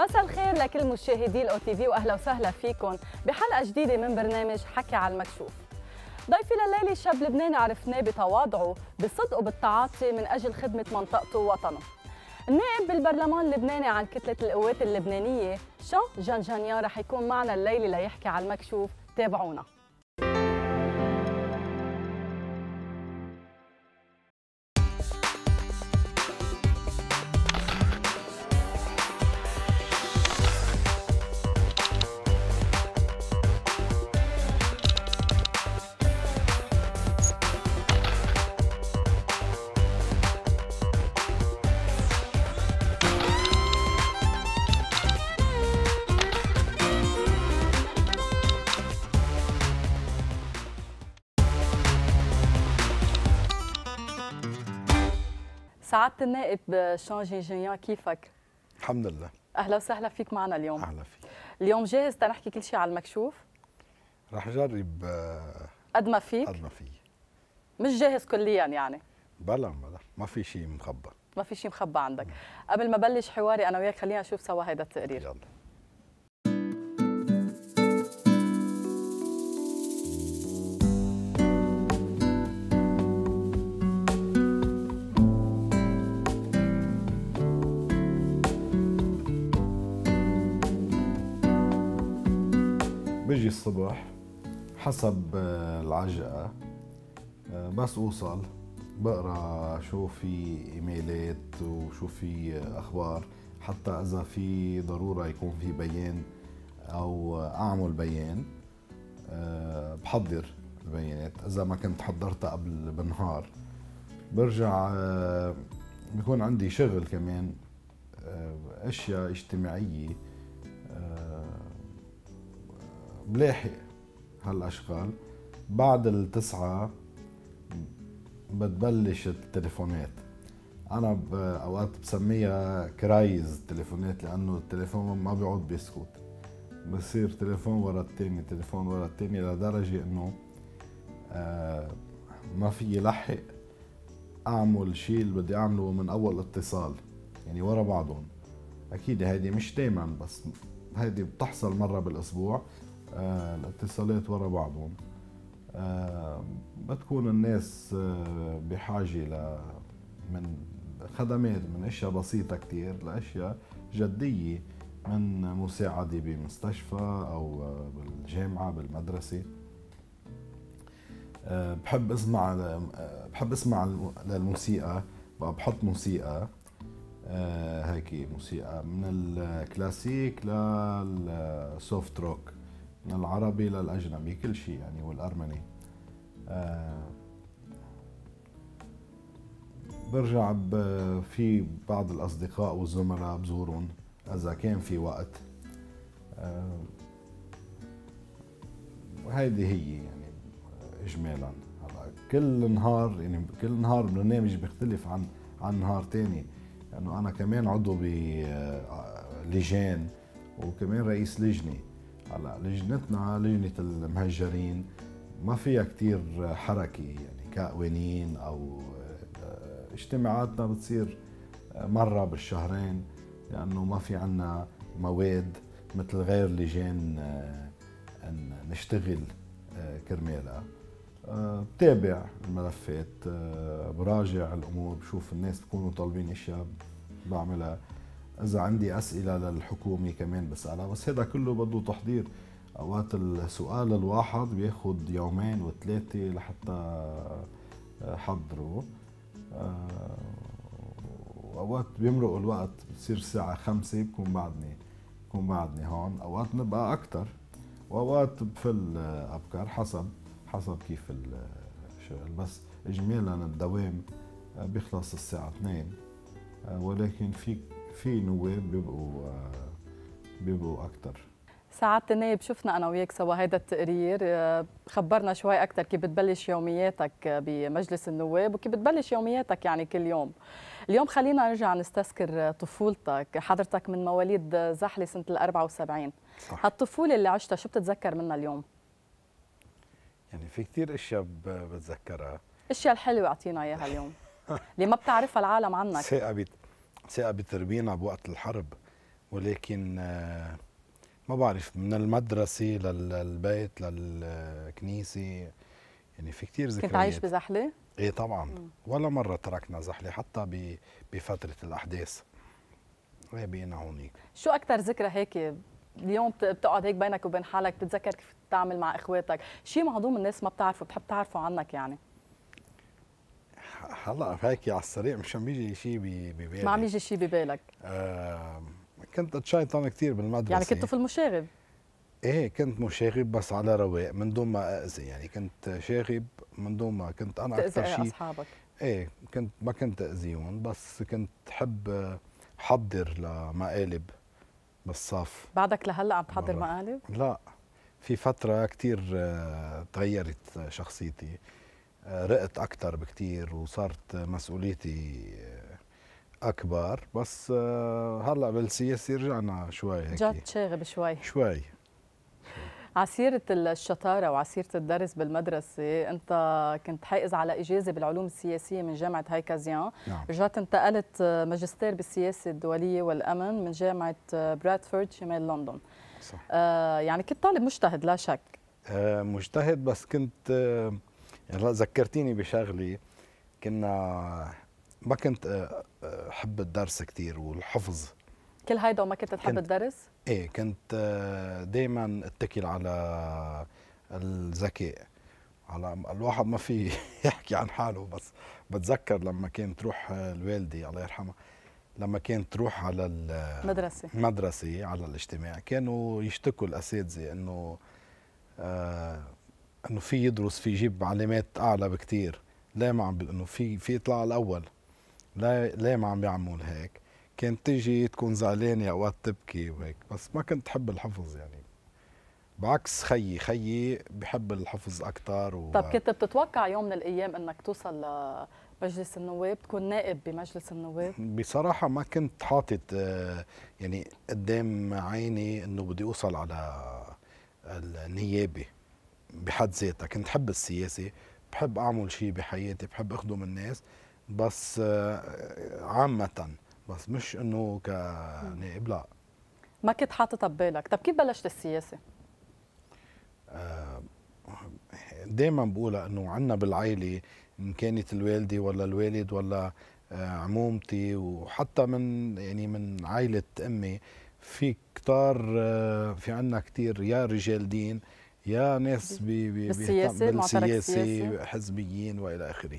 مساء الخير لكل مشاهدي الاو تي في واهلا وسهلا فيكم بحلقه جديده من برنامج حكي على المكشوف. ضيفي لليلة شاب لبناني عرفناه بتواضعه بصدقه بالتعاطي من أجل خدمة منطقته ووطنه النائب بالبرلمان اللبناني عن كتلة القوات اللبنانية شان جانجانيان رح يكون معنا الليلة ليحكي على المكشوف تابعونا سعادة النائب جين جينيا كيفك؟ الحمد لله اهلا وسهلا فيك معنا اليوم اهلا فيك اليوم جاهز تنحكي كل شيء على المكشوف؟ رح جرب آه، قد ما فيك قد ما في مش جاهز كليا يعني بلا بلا ما في شيء مخبى ما في شيء مخبى عندك قبل ما بلش حواري انا وياك خلينا نشوف سوا هيدا التقرير يلا بجي الصبح حسب آه، العجقة آه، بس اوصل بقرا شو في ايميلات وشو في اخبار حتى اذا في ضروره يكون في بيان او اعمل بيان آه، بحضر البيانات اذا ما كنت حضرتها قبل بالنهار برجع بيكون عندي شغل كمان اشياء اجتماعيه بلاحق هالاشغال بعد التسعة بتبلش التليفونات انا اوقات بسميها كرايز التليفونات لانه التليفون ما بيعود بيسكت بصير تليفون ورا التاني تليفون ورا التاني لدرجة انه آه، ما في لحق اعمل شيء اللي بدي اعمله من اول اتصال يعني ورا بعضهم اكيد هيدي مش دايما بس هيدي بتحصل مرة بالاسبوع آه، الاتصالات ورا بعضهم آه، بتكون الناس آه، بحاجة ل من خدمات من اشياء بسيطة كتير لاشياء جدية من مساعدة بمستشفى او بالجامعة بالمدرسة بحب اسمع بحب اسمع للموسيقى بقى بحط موسيقى هيك موسيقى من الكلاسيك للسوفت روك من العربي للأجنبي كل شيء يعني والأرمني آه برجع في بعض الأصدقاء والزملاء بزورهم إذا كان في وقت وهيدي آه، هي يعني إجمالا هلا كل نهار يعني كل نهار برنامج بيختلف عن عن نهار تاني لأنه يعني أنا كمان عضو بلجان آه، وكمان رئيس لجنه هلا لجنتنا لجنه المهجرين ما فيها كثير حركه يعني كقوانين او آه، اجتماعاتنا بتصير مره بالشهرين لانه ما في عنا مواد مثل غير لجان آه، نشتغل آه، كرمالها بتابع الملفات براجع الامور بشوف الناس بكونوا طالبين اشياء بعملها اذا عندي اسئله للحكومه كمان بسالها بس هذا كله بده تحضير اوقات السؤال الواحد بياخد يومين وثلاثه لحتى آه، حضره آه، اوقات بيمرق الوقت بتصير الساعه خمسة بكون بعدني بكون بعدني هون اوقات نبقى اكثر واوقات بفل آه، ابكر حسب حسب كيف الشغل بس اجمالا الدوام بيخلص الساعه 2 ولكن فيك في نواب بيبقوا بيبقوا اكثر سعادة النايب شفنا أنا وياك سوا هذا التقرير آه، خبرنا شوي أكثر كيف بتبلش يومياتك بمجلس النواب وكيف بتبلش يومياتك يعني كل يوم اليوم خلينا نرجع نستذكر طفولتك حضرتك من مواليد زحلة سنة ال 74 صح. هالطفولة اللي عشتها شو بتتذكر منها اليوم؟ يعني في كثير أشياء بتذكرها الأشياء الحلوة أعطينا إياها اليوم اللي ما بتعرفها العالم عنك ثاقبت ثاقبت ربينا بوقت الحرب ولكن آه، ما بعرف من المدرسة للبيت للكنيسة يعني في كثير ذكريات كنت عايش بزحلة؟ ايه طبعا ولا مرة تركنا زحلة حتى بفترة الأحداث ايه بقينا هونيك شو أكثر ذكرى هيك اليوم بتقعد هيك بينك وبين حالك بتتذكر كيف بتتعامل مع اخواتك، شيء معظوم الناس ما بتعرفه بتحب تعرفه عنك يعني هلا هيك على السريع مش عم بيجي شيء ببالي ما عم يجي شيء ببالك آه كنت اتشيطن كثير بالمدرسه يعني كنت طفل مشاغب ايه كنت مشاغب بس على رواق من دون ما اذي يعني كنت شاغب من دون ما كنت انا اكثر شيء اصحابك ايه كنت ما كنت اذيهم بس كنت حب حضر لمقالب بالصف بعدك لهلا عم تحضر مقالب؟ لا في فتره كثير آه، تغيرت شخصيتي رقت اكثر بكثير وصارت مسؤوليتي اكبر بس آه، هلا بالسياسه رجعنا شوي هيك جد شاغب شوي شوي عسيرة الشطارة وعسيرة الدرس بالمدرسة أنت كنت حائز على إجازة بالعلوم السياسية من جامعة هايكازيان نعم. رجعت انتقلت آه، ماجستير بالسياسة الدولية والأمن من جامعة آه، برادفورد شمال لندن صح. آه يعني كنت طالب مجتهد لا شك آه مجتهد بس كنت آه هلا يعني ذكرتيني بشغلي كنا ما كنت آه، آه، حب الدرس كثير والحفظ كل هيدا وما كنت تحب الدرس؟ ايه كنت آه، دائما اتكل على الذكاء على الواحد ما في يحكي عن حاله بس بتذكر لما كانت تروح الوالده الله يرحمها لما كانت تروح على المدرسة المدرسة على الاجتماع كانوا يشتكوا الأساتذة إنه آه انه في يدرس في يجيب علامات اعلى بكتير ليه ما عم انه في في يطلع الاول ليه ليه ما عم يعمل هيك كانت تيجي تكون زعلانه اوقات تبكي وهيك بس ما كنت تحب الحفظ يعني بعكس خيي خيي بحب الحفظ اكثر و... طب كنت بتتوقع يوم من الايام انك توصل لمجلس النواب تكون نائب بمجلس النواب بصراحه ما كنت حاطط آه، يعني قدام عيني انه بدي اوصل على النيابه بحد ذاتها كنت حب السياسة بحب أعمل شيء بحياتي بحب أخدم الناس بس آه، عامة بس مش إنه كنائب لا ما كنت حاططها ببالك طب كيف بلشت السياسة؟ آه، دائما بقولها انه عندنا بالعائله ان كانت الوالده ولا الوالد ولا آه، عمومتي وحتى من يعني من عائله امي في كتار في عندنا كتير يا رجال دين يا ناس بي بي بالسياسه بالسياسه حزبيين والى اخره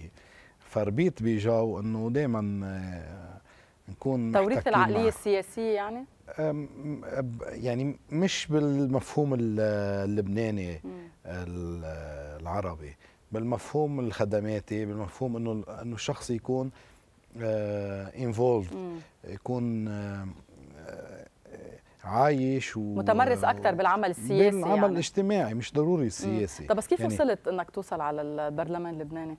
فربيت بجو انه دائما آه، نكون توريث العقليه السياسيه يعني يعني مش بالمفهوم اللبناني العربي بالمفهوم الخدماتي بالمفهوم انه انه الشخص يكون انفولد آه، يكون آه، عايش و... متمرس اكثر بالعمل السياسي بالعمل يعني. الاجتماعي مش ضروري السياسي طب بس كيف يعني... وصلت انك توصل على البرلمان اللبناني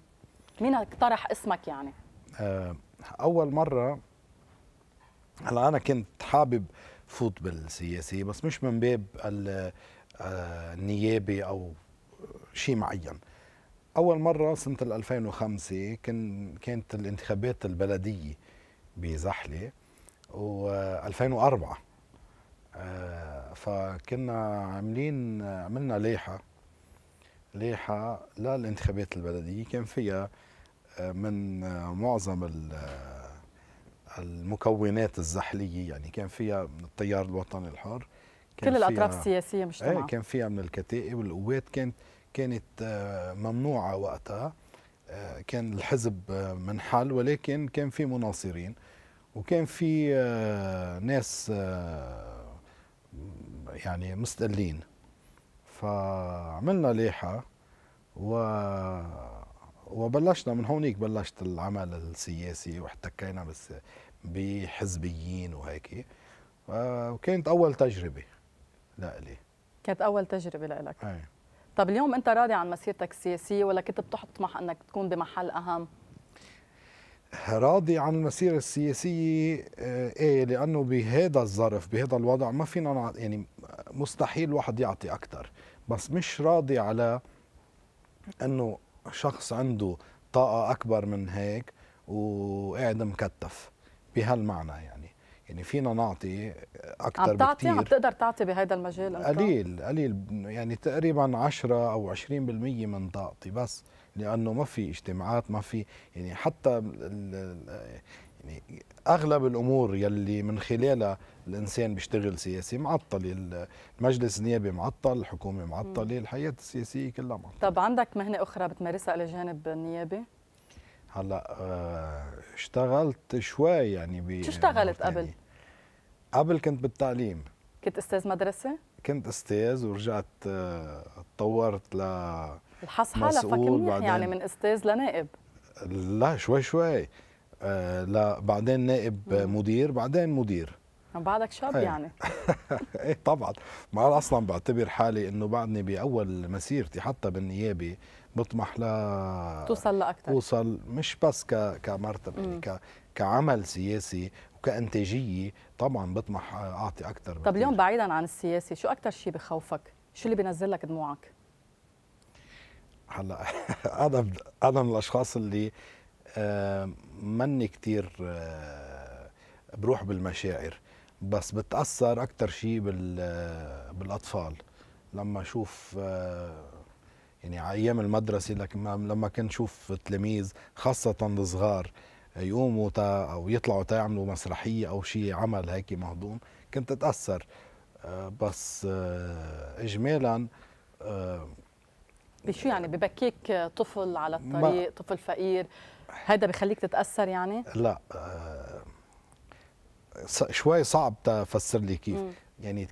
مين اقترح اسمك يعني آه، اول مره هلا انا كنت حابب فوت بالسياسي بس مش من باب آه، النيابه او شيء معين اول مره سنه 2005 كان كانت الانتخابات البلديه بزحله و2004 آه، فكنا عاملين عملنا لائحه لائحه للانتخابات البلديه كان فيها آه، من آه، معظم المكونات الزحليه يعني كان فيها من التيار الوطني الحر كان كل الاطراف السياسيه مجتمعه ايه كان فيها من الكتائب والقوات كانت كانت ممنوعه وقتها كان الحزب منحل ولكن كان في مناصرين وكان في ناس يعني مستقلين فعملنا لائحة و وبلشنا من هونيك بلشت العمل السياسي واحتكينا بس بحزبيين وهيك وكانت اول تجربه لإلي كانت اول تجربه لإلك أي. طب اليوم انت راضي عن مسيرتك السياسيه ولا كنت بتحط طمح انك تكون بمحل اهم راضي عن المسيرة السياسية آه، ايه لأنه بهذا الظرف بهذا الوضع ما فينا يعني مستحيل الواحد يعطي أكثر بس مش راضي على أنه شخص عنده طاقة أكبر من هيك وقاعد مكتف بهالمعنى يعني يعني فينا نعطي اكثر عم تعطي بكتير. عم تقدر تعطي بهذا المجال انت قليل قليل يعني تقريبا 10 او 20% من طاقتي بس لانه ما في اجتماعات ما في يعني حتى يعني اغلب الامور يلي من خلالها الانسان بيشتغل سياسي معطله المجلس النيابي معطل الحكومه معطله الحياه السياسيه كلها معطله طب عندك مهنه اخرى بتمارسها الى جانب النيابي هلا آه، اشتغلت شوي يعني ب شو اشتغلت يعني قبل؟ قبل كنت بالتعليم كنت استاذ مدرسه؟ كنت استاذ ورجعت آه، تطورت ل الحص حالك منيح يعني من استاذ لنائب لا شوي شوي آه لا بعدين نائب مم. مدير بعدين مدير بعدك شاب ايه. يعني ايه طبعا ما اصلا بعتبر حالي انه بعدني باول مسيرتي حتى بالنيابه بطمح ل توصل لاكثر اوصل مش بس ك... كمرتبه يعني ك... كعمل سياسي وكانتاجيه طبعا بطمح آه، اعطي اكثر طب اليوم بعيدا عن السياسي شو اكثر شيء بخوفك؟ شو اللي بينزل لك دموعك؟ هلا انا انا من الاشخاص اللي آه مني كثير آه بروح بالمشاعر بس بتاثر اكثر شيء بالاطفال لما اشوف آه يعني ايام المدرسه لما كنت نشوف التلاميذ خاصه الصغار يقوموا تا او يطلعوا تعملوا مسرحيه او شيء عمل هيك مهضوم كنت اتاثر آه، بس آه، اجمالا آه، بشو يعني ببكيك طفل على الطريق طفل فقير هذا بخليك تتاثر يعني لا شوي صعب تفسر لي كيف يعني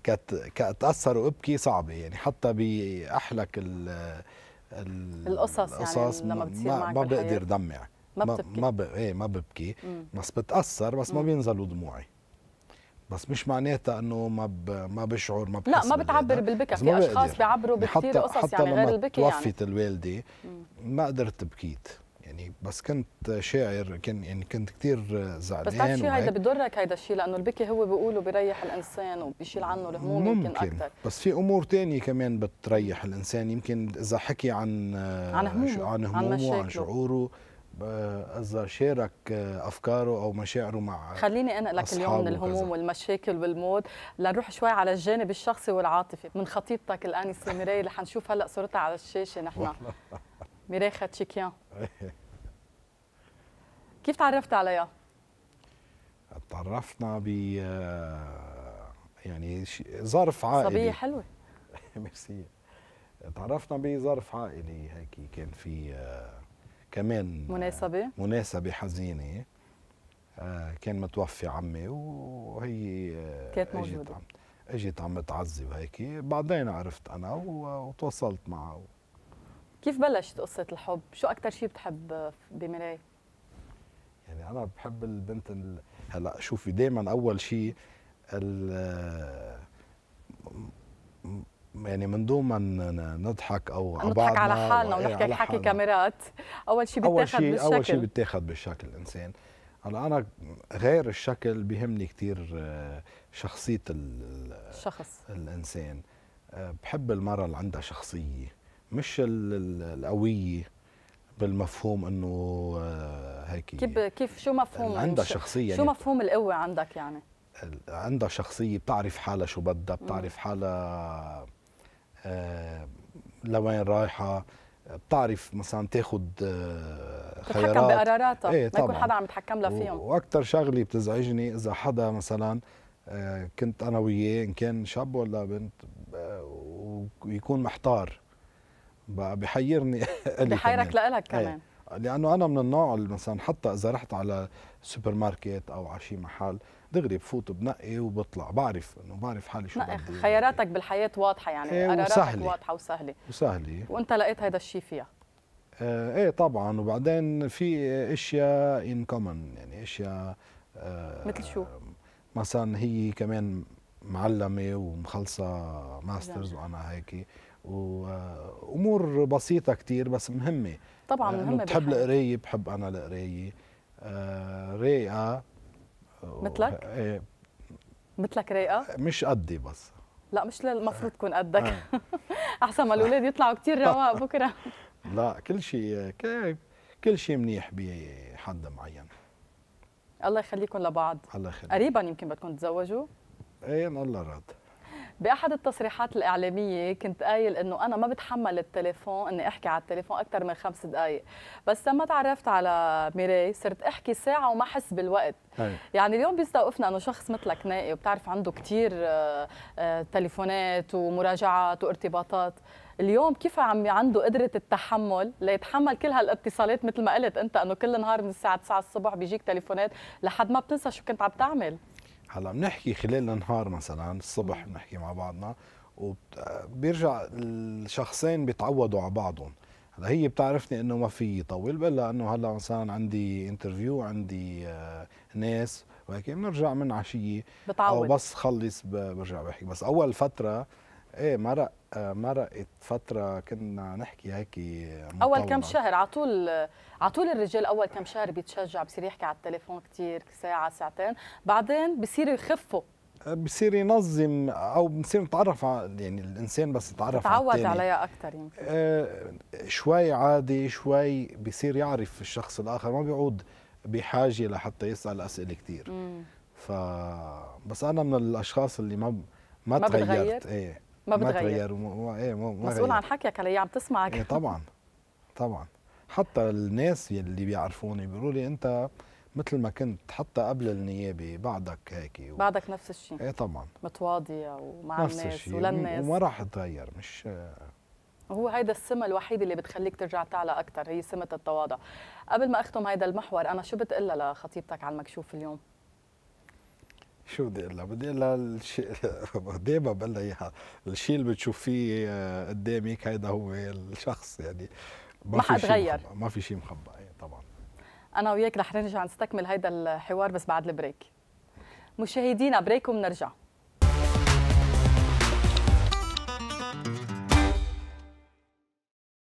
كانت تاثر وابكي صعبه يعني حتى باحلك ال القصص القصص يعني لما بتصير ما, ما بقدر دمع ما بتبكي ما ب... ايه ما ببكي مم. بس بتاثر بس مم. ما بينزلوا دموعي بس مش معناتها انه ما ب... ما بشعر ما بحس لا ما بتعبر بالبكاء في اشخاص بيعبروا يعني بكثير قصص يعني غير البكي يعني حتى لما توفت الوالده ما قدرت بكيت يعني بس كنت شاعر كان يعني كنت كثير زعلان بس بتعرف شو هيدا بضرك هيدا الشيء لانه البكي هو بيقولوا بيريح الانسان وبيشيل عنه الهموم ممكن اكثر بس في امور ثانيه كمان بتريح الانسان يمكن اذا حكي عن آه، عن همومه عن همومه عن, عن شعوره آه، اذا شارك آه، افكاره او مشاعره مع خليني انقلك اليوم من الهموم وكذا. والمشاكل والموت لنروح شوي على الجانب الشخصي والعاطفي من خطيبتك الانسه ميري اللي حنشوف هلا صورتها على الشاشه نحن ميريخا تشيكيان كيف تعرفت عليها؟ تعرفنا ب يعني ظرف عائلي صبية حلوة ميرسي تعرفنا بظرف عائلي هيك كان في كمان مناسبة مناسبة حزينة كان متوفي عمي وهي كانت موجودة اجت عم, عم تعزي وهيك بعدين عرفت انا وتواصلت معها كيف بلشت قصة الحب؟ شو أكثر شيء بتحب بمراي؟ يعني أنا بحب البنت ال... هلا شوفي دائما أول شيء ال... يعني من دون ما نضحك او على بعضنا نضحك على حالنا ونحكي حكي كاميرات اول شيء بيتاخد بالشكل اول شيء اول شيء بيتاخد بالشكل الانسان هلا انا غير الشكل بيهمني كثير آه، شخصيه الشخص الانسان آه، بحب المراه اللي عندها شخصيه مش القويه بالمفهوم انه آه، هيك كيف كيف شو مفهوم عندها شخصيه يعني شو مفهوم القوه عندك يعني عندها شخصيه بتعرف حالها شو بدها بتعرف حالها آه لوين رايحه بتعرف مثلا تاخذ آه، خيارات تتحكم بقراراتها ايه ما يكون حدا عم يتحكم لها فيهم واكثر شغله بتزعجني اذا حدا مثلا آه، كنت انا وياه ان كان شاب ولا بنت ويكون محتار بقى بحيرني بحيرك لإلك إيه. كمان لانه انا من النوع اللي مثلا حتى اذا رحت على سوبر ماركت او على شي محل دغري بفوت بنقي وبطلع بعرف انه بعرف حالي شو بدي خياراتك بالحياه واضحه يعني ايه قراراتك وسهلي. واضحه وسهله وسهله وانت لقيت هذا الشيء فيها اه ايه طبعا وبعدين في اشياء ان كومن يعني اشياء اه مثل شو؟ مثلا هي كمان معلمه ومخلصه ماسترز وانا هيك وامور بسيطه كثير بس مهمه طبعا آه، مهمه بتحب القرايه بحب انا القرايه آه، رايقه مثلك؟ ايه مثلك رايقه؟ مش قدي بس لا مش المفروض تكون قدك آه. احسن ما الاولاد يطلعوا كثير رواق بكره لا كل شيء كل شيء منيح بحد معين الله يخليكم لبعض الله يخليك قريبا يمكن بدكم تتزوجوا ايه الله راد باحد التصريحات الاعلاميه كنت قايل انه انا ما بتحمل التليفون اني احكي على التليفون اكثر من خمس دقائق بس لما تعرفت على ميري صرت احكي ساعه وما احس بالوقت هي. يعني اليوم بيستوقفنا انه شخص مثلك نائي وبتعرف عنده كثير آه، آه، تليفونات ومراجعات وارتباطات اليوم كيف عم عنده قدرة التحمل ليتحمل كل هالاتصالات مثل ما قلت أنت أنه كل نهار من الساعة 9 الصبح بيجيك تليفونات لحد ما بتنسى شو كنت عم تعمل هلا بنحكي خلال النهار مثلا الصبح بنحكي مع بعضنا وبيرجع الشخصين بيتعودوا على بعضهم هلا هي بتعرفني انه ما في طول بلا انه هلا مثلا عندي انترفيو عندي آه، ناس وهيك بنرجع من عشيه بتعود او بس خلص برجع بحكي بس اول فتره ايه مرق مرقت فتره كنا نحكي هيك اول كم شهر على طول على طول الرجال اول كم شهر بيتشجع بصير يحكي على التليفون كثير ساعه ساعتين بعدين بصير يخفوا بصير ينظم او بصير نتعرف على يعني الانسان بس يتعرف تعود عليها اكثر يمكن آه شوي عادي شوي بصير يعرف الشخص الاخر ما بيعود بحاجه لحتى يسال اسئله كثير ف بس انا من الاشخاص اللي ما ما, ما تغيرت ايه ما بتغير ما تغير وما ايه ما مسؤول عن حكيك علي عم تسمعك إيه طبعا طبعا حتى الناس يلي بيعرفوني بيقولوا لي انت مثل ما كنت حتى قبل النيابه بعدك هيك و... بعدك نفس الشيء ايه طبعا متواضية ومع نفس الناس الشيء. وللناس وما راح اتغير مش هو هيدا السمة الوحيدة اللي بتخليك ترجع تعلى أكثر هي سمة التواضع قبل ما أختم هيدا المحور أنا شو بتقلها لخطيبتك على المكشوف اليوم؟ شو بدي اقول لها؟ بدي اقول لها الشيء دائما إيه بقول لها اياها الشيء اللي بتشوفيه آه، قدامك هيدا هو الشخص يعني ما, ما حتغير ما في شيء مخبى إيه، يعني طبعا انا وياك رح نرجع نستكمل هيدا الحوار بس بعد البريك مشاهدينا بريك وبنرجع